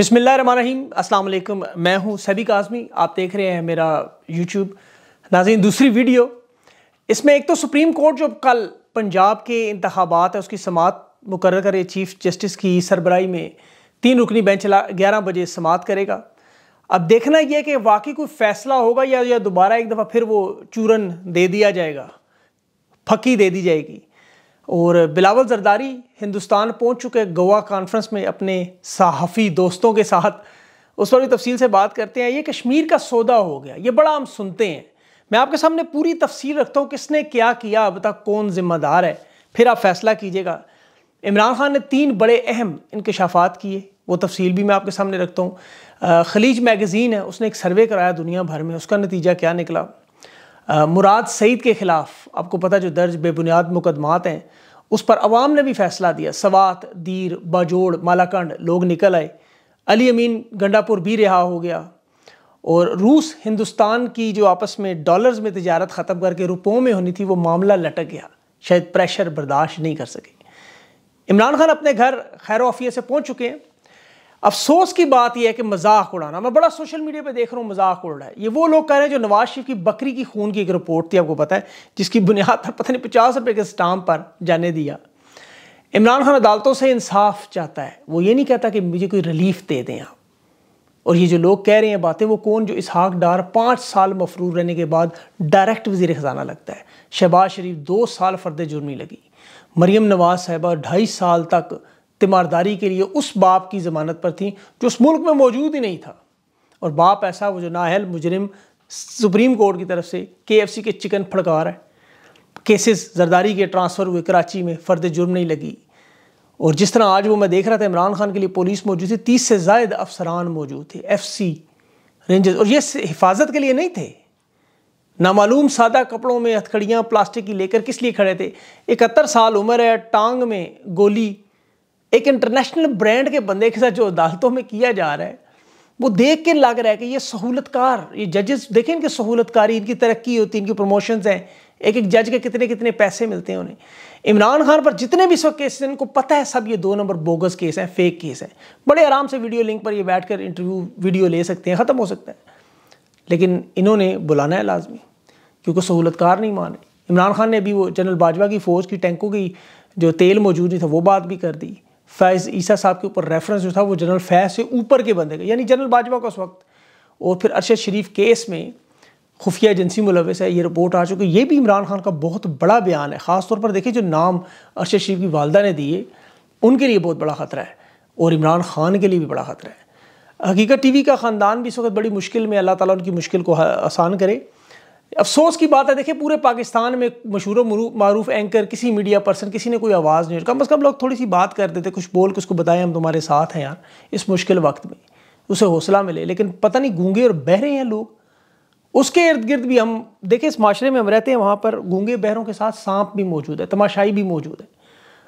अस्सलाम वालेकुम मैं हूं सभी काजमी आप देख रहे हैं मेरा यूट्यूब नाजीन दूसरी वीडियो इसमें एक तो सुप्रीम कोर्ट जो कल पंजाब के इंतबात है उसकी समात मुकर करे चीफ़ जस्टिस की सरबराही में तीन रुकनी बेंच ग्यारह बजे समात करेगा अब देखना यह कि वाकई कोई फैसला होगा या या दोबारा एक दफ़ा फिर वो चूरन दे दिया जाएगा फकी दे दी जाएगी और बिलावल जरदारी हिंदुस्तान पहुंच चुके गोवा कॉन्फ्रेंस में अपने सहाफ़ी दोस्तों के साथ उस पर भी तफसील से बात करते हैं ये कश्मीर का सौदा हो गया ये बड़ा हम सुनते हैं मैं आपके सामने पूरी तफसील रखता हूँ किसने क्या किया अब तक कौन जिम्मेदार है फिर आप फैसला कीजिएगा इमरान खान ने तीन बड़े अहम इनकशाफात किए वो तफसील भी मैं आपके सामने रखता हूँ खलीज मैगज़ीन है उसने एक सर्वे कराया दुनिया भर में उसका नतीजा क्या निकला मुराद सईद के ख़िलाफ़ आपको पता जो दर्ज बेबुनियाद मुकदमात हैं उस पर अवाम ने भी फैसला दिया सवात दीर बाजोड़ मालाकंड लोग निकल आए अली अमीन गंडापुर भी रिहा हो गया और रूस हिंदुस्तान की जो आपस में डॉलर्स में तजारत ख़त्म करके रुपयों में होनी थी वो मामला लटक गया शायद प्रेशर बर्दाश्त नहीं कर सके इमरान खान अपने घर खैर ऑफिया से पहुँच चुके हैं अफसोस की बात यह है कि मजाक उड़ाना मैं बड़ा सोशल मीडिया पे देख रहा हूँ मजाक उड़ रहा है ये वो लोग कह रहे हैं जो नवाज शरीफ की बकरी की खून की एक रिपोर्ट थी आपको पता है जिसकी बुनियाद पर पता नहीं पचास रुपए के स्टाम्प पर जाने दिया इमरान खान अदालतों से इंसाफ चाहता है वो ये नहीं कहता कि मुझे कोई रिलीफ दे दें आप और ये जो लोग कह रहे हैं बातें वो कौन जो इसहाक डार पाँच साल मफरूर रहने के बाद डायरेक्ट वजीर ख़जाना लगता है शहबाज शरीफ दो साल फर्द जुर्मी लगी मरीम नवाज साहबा ढाई साल तक तीमारदारी के लिए उस बाप की ज़मानत पर थी जो उस मुल्क में मौजूद ही नहीं था और बाप ऐसा वो जो नाहल मुजरिम सुप्रीम कोर्ट की तरफ से के एफ सी के चिकन फड़का रहा है केसेस जरदारी के ट्रांसफ़र हुए कराची में फ़र्द जुर्म नहीं लगी और जिस तरह आज वो मैं देख रहा था इमरान खान के लिए पुलिस मौजूद थी तीस से जायद अफसरान मौजूद थे एफ सी रेंजर्स और ये हिफाजत के लिए नहीं थे नामालूम सादा कपड़ों में हथकड़ियाँ प्लास्टिक की लेकर किस लिए खड़े थे इकहत्तर साल उम्र है टांग में गोली एक इंटरनेशनल ब्रांड के बंदे के साथ जो अदालतों में किया जा रहा है वो देख के लग रहा है कि ये सहूलतकार ये जजेस देखें इनकी सहूलतकारी इनकी तरक्की होती है इनकी प्रमोशंस हैं एक एक जज के कितने कितने पैसे मिलते हैं उन्हें इमरान खान पर जितने भी सब केसेस हैं इनको पता है सब ये दो नंबर बोगस केस हैं फेक केस हैं बड़े आराम से वीडियो लिंक पर ये बैठ कर इंटरव्यू वीडियो ले सकते हैं ख़त्म हो सकता है लेकिन इन्होंने बुलाना है लाजमी क्योंकि सहूलतकार नहीं माने इमरान खान ने अभी वो जनरल बाजवा की फ़ौज की टैंकों की जो तेल मौजूद नहीं था वो बात भी कर दी फैज़ ईसा साहब के ऊपर रेफरेंस जो था वो जनरल फैज़ से ऊपर के बंदे गए यानी जनरल बाजवा का उस वक्त और फिर अरशद शरीफ केस में खुफिया एजेंसी मुलवस है ये रिपोर्ट आ चुकी है ये भी इमरान खान का बहुत बड़ा बयान है ख़ास तौर पर देखिए जो नाम अरशद शरीफ की वालदा ने दिए उनके लिए बहुत बड़ा ख़तरा है और इमरान खान के लिए भी बड़ा ख़तरा है हकीकत वी का ख़ानदान भी इस वक्त बड़ी मुश्किल में अल्लाह ताली उनकी मुश्किल को आसान करे अफसोस की बात है देखिए पूरे पाकिस्तान में मशहूर मरूफ एंकर किसी मीडिया पर्सन किसी ने कोई आवाज़ नहीं कम अज़ कम लोग थोड़ी सी बात कर देते कुछ बोल के उसको बताएं हम तुम्हारे साथ हैं यार इस मुश्किल वक्त में उसे हौसला मिले लेकिन पता नहीं गूंगे और बहरे हैं लोग उसके इर्द गिर्द भी हम देखिए इस माशरे में हम रहते हैं वहाँ पर गूंगे बहरों के साथ सांप भी मौजूद है तमाशाई भी मौजूद है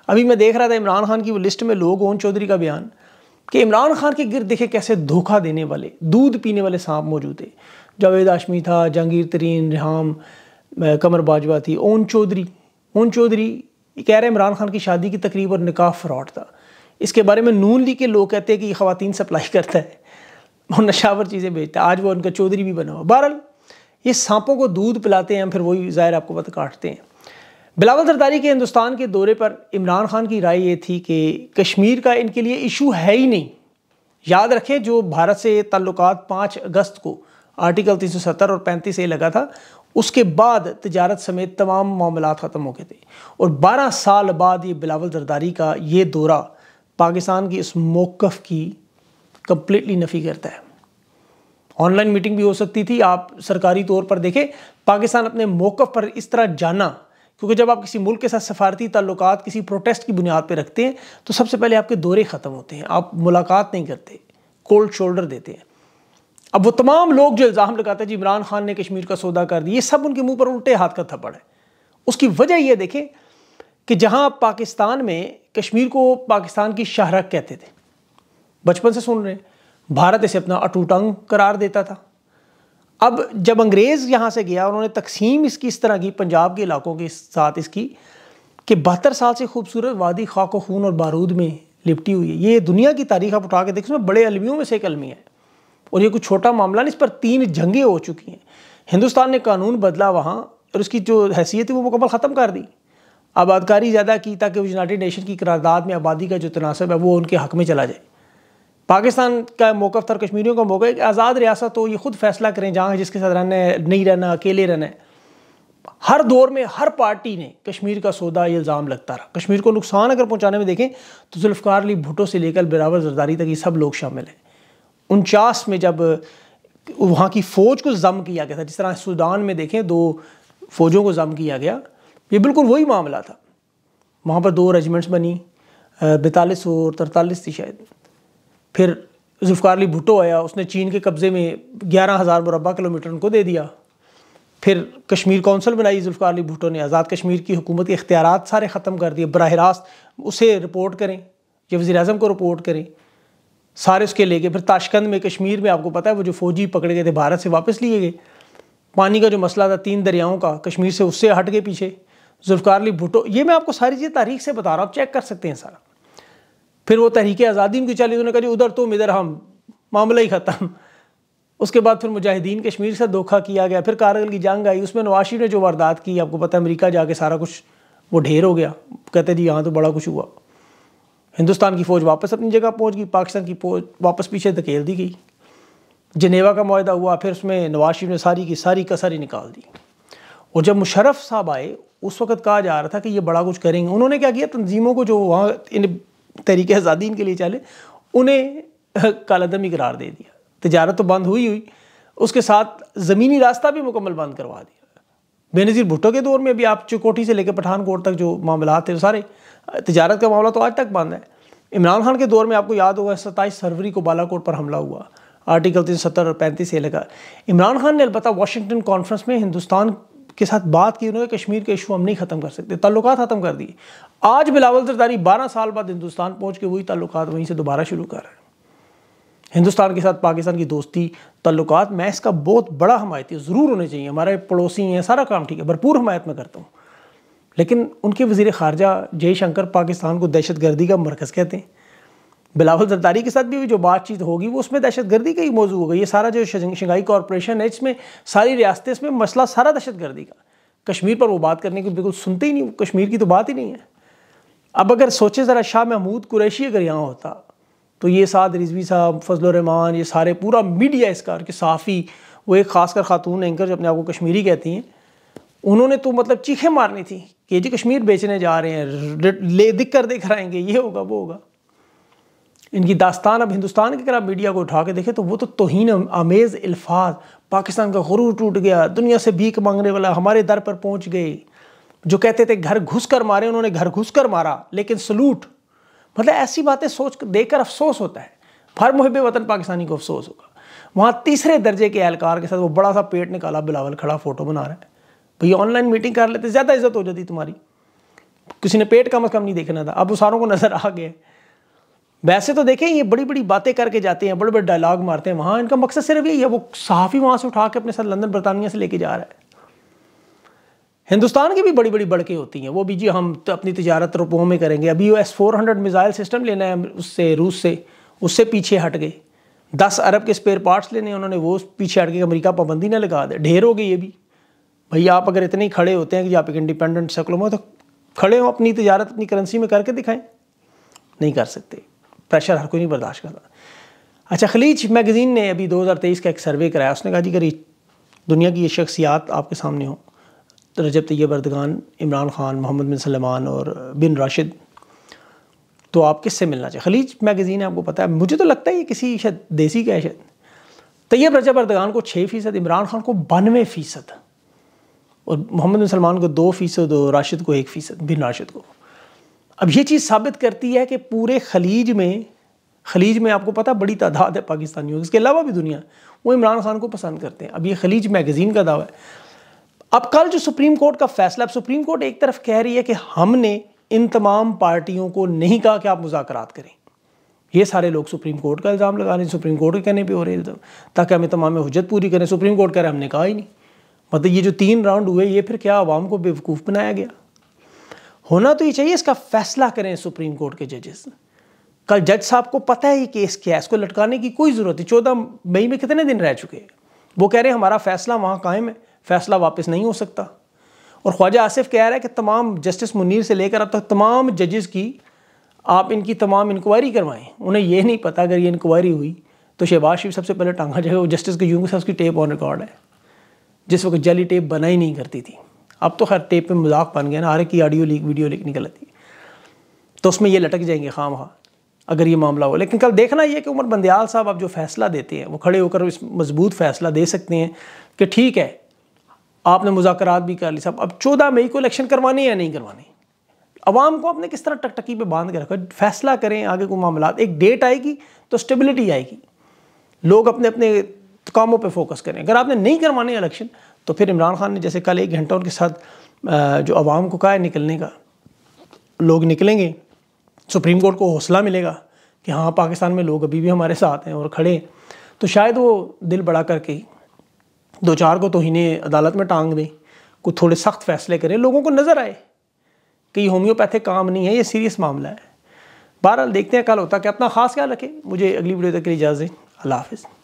अभी मैं देख रहा था इमरान खान की वो लिस्ट में लोग ओन चौधरी का बयान कि इमरान खान के गिर देखे कैसे धोखा देने वाले दूध पीने वाले सांप मौजूद थे जावेद आशमी था जहांगीर तरीन रिहाम कमर बाजवा थी ओन चौधरी ओन चौधरी कह रहे इमरान खान की शादी की तकरीब और निकाह फ्रॉड था इसके बारे में नून ली के लोग कहते हैं कि ये खातन सप्लाई करता है और नशावर चीज़ें बेचता है आज वो उनका चौधरी भी बना हुआ बहरल ये सांपों को दूध पिलाते हैं फिर वही ज़ाहिर आपको पता काटते हैं बिलावल जरदारी के हिंदुस्तान के दौरे पर इमरान खान की राय ये थी कि कश्मीर का इनके लिए इशू है ही नहीं याद रखें जो भारत से ताल्लुक पाँच अगस्त को आर्टिकल 370 और 35 ए लगा था उसके बाद तजारत समेत तमाम मामला ख़त्म हो गए थे और 12 साल बाद ये बिलावल जरदारी का ये दौरा पाकिस्तान की इस मौक़ की कम्प्लीटली नफ़ी करता है ऑनलाइन मीटिंग भी हो सकती थी आप सरकारी तौर पर देखें पाकिस्तान अपने मौक़ पर इस तरह जाना क्योंकि जब आप किसी मुल्क के साथ सफारती ताल्लुक किसी प्रोटेस्ट की बुनियाद पर रखते हैं तो सबसे पहले आपके दौरे ख़त्म होते हैं आप मुलाकात नहीं करते कोल्ड शोल्डर देते हैं अब वो तमाम लोग जो इल्ज़ाम लगाते हैं जी इमरान खान ने कश्मीर का सौदा कर दिया ये सब उनके मुंह पर उल्टे हाथ का थप्पड़ है उसकी वजह ये देखें कि जहाँ पाकिस्तान में कश्मीर को पाकिस्तान की शाहरक कहते थे बचपन से सुन रहे हैं भारत इसे अपना अटूट अंग करार देता था अब जब अंग्रेज़ यहाँ से गया उन्होंने तकसीम इसकी इस तरह की पंजाब के इलाकों के साथ इसकी कि बहत्तर साल से खूबसूरत वादी खाक खून और बारूद में लिपटी हुई है ये दुनिया की तारीख आप उठा के देखें इसमें बड़े अलमियों में से एक अलमी है और ये कुछ छोटा मामला नहीं इस पर तीन जंगें हो चुकी हैं हिंदुस्तान ने कानून बदला वहाँ और उसकी जो हैसियत है वो मुकम्मल ख़त्म कर दी आबादकारी ज़्यादा की ताकि यूनाइटेड नेशन की करारदादा में आबादी का जो तनासब है वो उनके हक में चला जाए पाकिस्तान का मौक़ था कश्मीरियों का है कि आज़ाद रियासत हो ये ख़ुद फैसला करें जहाँ जिसके साथ रहना है नहीं रहना अकेले रहना है हर दौर में हर पार्टी ने कश्मीर का सौदा ये इल्ज़ाम लगता रहा कश्मीर को नुकसान अगर पहुँचाने में देखें तो जुल्फ़ार अली भुटो से लेकर बिरावर जरदारी तक ये सब लोग शामिल हैं उनचास में जब वहाँ की फ़ौज को जम किया गया था जिस तरह सूडान में देखें दो फ़ौजों को जम किया गया ये बिल्कुल वही मामला था वहाँ पर दो रेजिमेंट्स बनी बैतालीस और तरतालीस थी शायद फिर जुल्फ़ार अली भुटो आया उसने चीन के कब्ज़े में ग्यारह हज़ार मुरबा किलोमीटर उनको दे दिया फिर कश्मीर कौंसिल बनाई जुल्फ़ार अली भुटो ने आज़ाद कश्मीर की हुकूमत के इख्तियार सारे ख़त्म कर दिए बरह रास्त उसे रिपोर्ट करें या वज़ी अजम को रिपोर्ट करें सारे उसके ले गए फिर ताशकंद में कश्मीर में आपको पता है वो जो फ़ौजी पकड़े गए थे भारत से वापस लिए गए पानी का जो मसला था तीन दरियाओं का कश्मीर से उससे हट गए पीछे जुल्फ़ार अली भुटो ये मैं आपको सारी चीज़ें तारीख से बता रहा हूँ आप चेक कर सकते हैं सारा फिर वो तहरीक आज़ादी की चली उन्होंने कहा उधर तुम इधर हम मामला ही ख़त्म उसके बाद फिर मुजाहिदीन कश्मीर से धोखा किया गया फिर कारगिल की जंग आई उसमें नवाज शरीफ ने जो वारदात की आपको पता है अमरीका जाके सारा कुछ वो ढेर हो गया कहते जी यहाँ तो बड़ा कुछ हुआ हिंदुस्तान की फ़ौज वापस अपनी जगह पहुँच गई पाकिस्तान की फौज वापस पीछे धकेल दी गई जनेवा का माहा हुआ फिर उसमें नवाज शरीफ ने सारी की सारी कसर ही निकाल दी और जब मुशरफ साहब आए उस वक्त कहा जा रहा था कि ये बड़ा कुछ करेंगे उन्होंने क्या किया तंजीमों को जो वहाँ इन तरीके आज़ादी इनके लिए चले उन्हें कालादम करार दे दिया तजारत तो बंद हुई हुई उसके साथ ज़मीनी रास्ता भी मुकम्मल बंद करवा दिया बेनज़ीर भुट्टो के दौर में भी आप चुकोटी से लेकर पठानकोट तक जो मामला थे सारे तजारत का मामला तो आज तक बंद है इमरान खान के दौर में आपको याद होगा सत्ताईस फरवरी को बालाकोट पर हमला हुआ आर्टिकल तीन सत्तर और पैंतीस से लगा इमरान खान ने अलबत् वाशिंगटन कॉन्फ्रेंस में हिंदुस्तान के साथ बात की उन्होंने कश्मीर के इशू हम नहीं ख़त्म कर सकते ताल्लुक ख़त्म कर दिए आज बिलावल जरदारी बारह साल बाद हिंदुस्तान पहुँच के वही ताल्लुक वहीं से दोबारा शुरू कर रहे हैं हिंदुस्तान के साथ पाकिस्तान की दोस्ती ताल्लुक मैं इसका बहुत बड़ा हमायती ज़रूर होने चाहिए हमारे पड़ोसी हैं सारा काम ठीक है भरपूर हमायत में करता हूँ लेकिन उनके वजीर खारजा जयशंकर पाकिस्तान को दहशत गर्दी का मरकज़ कहते हैं बिलावल जरदारी के साथ भी जो बातचीत होगी वो उसमें दहशत गर्दी का ही मौजूद होगा ये सारा जो शंघाई कॉरपोरेशन है इसमें सारी रियासतें इसमें मसला सारा दहशत गर्दी का कश्मीर पर वो बात करने की बिल्कुल सुनते ही नहीं कश्मीर की तो बात ही नहीं है अब अगर सोचे ज़रा शाह महमूद कुरैशी अगर यहाँ होता तो ये साद रिजवी साहब फजलरहमान ये सारे पूरा मीडिया इसका कि साफ़ी वो एक ख़ासकर खातून एंकर जो अपने आप को कश्मीरी कहती हैं उन्होंने तो मतलब चीखें मारनी थी कि जी कश्मीर बेचने जा रहे हैं ले दिख कर देख कराएंगे ये होगा वो होगा इनकी दास्तान अब हिंदुस्तान की अगर आप मीडिया को उठा के देखें तो वो तो तोहन आमेज़ अल्फाज पाकिस्तान का गुरू टूट गया दुनिया से भीख मांगने वाला हमारे दर पर पहुंच गए जो कहते थे घर घुस कर मारे उन्होंने घर घुस कर मारा लेकिन सलूट मतलब ऐसी बातें सोच देख कर अफसोस होता है हर मुहब वतन पाकिस्तानी को अफसोस होगा वहाँ तीसरे दर्जे के एहलकार के साथ वो बड़ा सा पेट निकाला बिलावल खड़ा फ़ोटो बना रहा है भैया ऑनलाइन मीटिंग कर लेते ज़्यादा इज्जत हो जाती तुम्हारी किसी ने पेट कम अज़ कम नहीं देखना था अब वो सारों को नज़र आ गया वैसे तो देखें ये बड़ी बड़ी बातें करके जाते हैं बड़े बड़े डायलॉग मारते हैं वहाँ इनका मकसद सिर्फ यही है वो सहाफ़ी वहाँ से उठा के अपने साथ लंदन बरतानिया से लेके जा रहा है हिंदुस्तान की भी बड़ी बड़ी बड़के होती हैं वो भी जी हम तो अपनी तजारत रुपयों में करेंगे अभी वो S four hundred missile system लेना है उससे रूस से उससे पीछे हट गए दस अरब के स्पेयर पार्ट्स लेने उन्होंने वो पीछे हट के अमरीका पाबंदी ना लगा दे ढेर हो गई ये भी भाई आप अगर इतने ही खड़े होते हैं कि आप एक इंडिपेंडेंट सकलों हो तो खड़े हो अपनी तजारत अपनी करेंसी में करके दिखाएं नहीं कर सकते प्रेशर हर कोई नहीं बर्दाश्त करता अच्छा खलीज मैगज़ीन ने अभी 2023 का एक सर्वे कराया उसने कहा जी अगर दुनिया की ये शख्सियात आपके सामने हों तो रजब तैयब अर्दगान इमरान ख़ान मोहम्मद बिन सलमान और बिन राशिद तो आप किससे मिलना चाहिए खलीज मैगज़ीन आपको पता है मुझे तो लगता है ये किसी शायद देसी का है शायद तैयब रजब अर्दगान को छः फ़ीसद इमरान खान को बानवे फ़ीसद और मोहम्मद बिन सलमान को दो फ़ीसद और राशिद को एक फ़ीसद बिन राशिद को अब ये चीज़ साबित करती है कि पूरे खलीज में खलीज में आपको पता बड़ी तादाद है पाकिस्तानियों इसके अलावा भी दुनिया वो इमरान खान को पसंद करते हैं अब ये खलीज मैगज़ीन का दावा है अब कल जो सुप्रीम कोर्ट का फैसला अब सुप्रीम कोर्ट एक तरफ कह रही है कि हमने इन तमाम पार्टियों को नहीं कहा कि आप मुजाकरात करें ये सारे लोग सुप्रीम कोर्ट का इल्ज़ाम लगा रहे हैं सुप्रीम कोर्ट के कहने पर हो रहे इल्ज़ाम ताकि हमें तमाम हजत पूरी करें सुप्रीम कोर्ट कह रहे हमने कहा ही नहीं मतलब ये जो तीन राउंड हुए ये फिर क्या आवाम को बेवकूफ़ बनाया गया होना तो ये चाहिए इसका फैसला करें सुप्रीम कोर्ट के जजेस कल जज साहब को पता है ये केस क्या है इसको लटकाने की कोई ज़रूरत है चौदह मई में कितने दिन रह चुके हैं वो कह रहे हैं हमारा फैसला वहाँ कायम है फैसला वापस नहीं हो सकता और ख्वाजा आसिफ कह रहा है कि तमाम जस्टिस मुनीर से लेकर अब तक तमाम जजेस की आप इनकी तमाम इंक्वायरी करवाएं उन्हें यह नहीं पता अगर ये इंक्वायरी हुई तो शहबाज शरीफ सबसे पहले टांगा जाएगा वो जस्टिस के यूंग साहब की उसकी टेप ऑन रिकॉर्ड है जिस वक्त जली टेप बनाई नहीं करती थी अब तो हर टेप में मजाक बन गया ना हर एक की ऑडियो लीक वीडियो लीक निकल आती है तो उसमें ये लटक जाएंगे खाम खा अगर ये मामला हो लेकिन कल देखना ये कि उमर बंदयाल साहब आप जो फैसला देते हैं वो खड़े होकर इस मजबूत फैसला दे सकते हैं कि ठीक है आपने मुजाकरात भी कर ली साहब अब चौदह मई को इलेक्शन करवाने या नहीं करवाने अवाम को आपने किस तरह टकटकी पे बांध के रखा फैसला करें आगे को मामला एक डेट आएगी तो स्टेबिलिटी आएगी लोग अपने अपने कामों पे फोकस करें अगर आपने नहीं करवाने इलेक्शन तो फिर इमरान खान ने जैसे कल एक घंटा उनके साथ जो आवाम को कहा है निकलने का लोग निकलेंगे सुप्रीम कोर्ट को हौसला मिलेगा कि हाँ पाकिस्तान में लोग अभी भी हमारे साथ हैं और खड़े तो शायद वो दिल बड़ा करके दो चार को तोहने अदालत में टांग दें कुछ थोड़े सख्त फैसले करें लोगों को नज़र आए कि होम्योपैथिक काम नहीं है ये सीरियस मामला है बहरहाल देखते हैं कल होता क्या अपना खास ख्याल रखें मुझे अगली वीडियो तक के लिए इजाज़त अल्लाह हाफिज़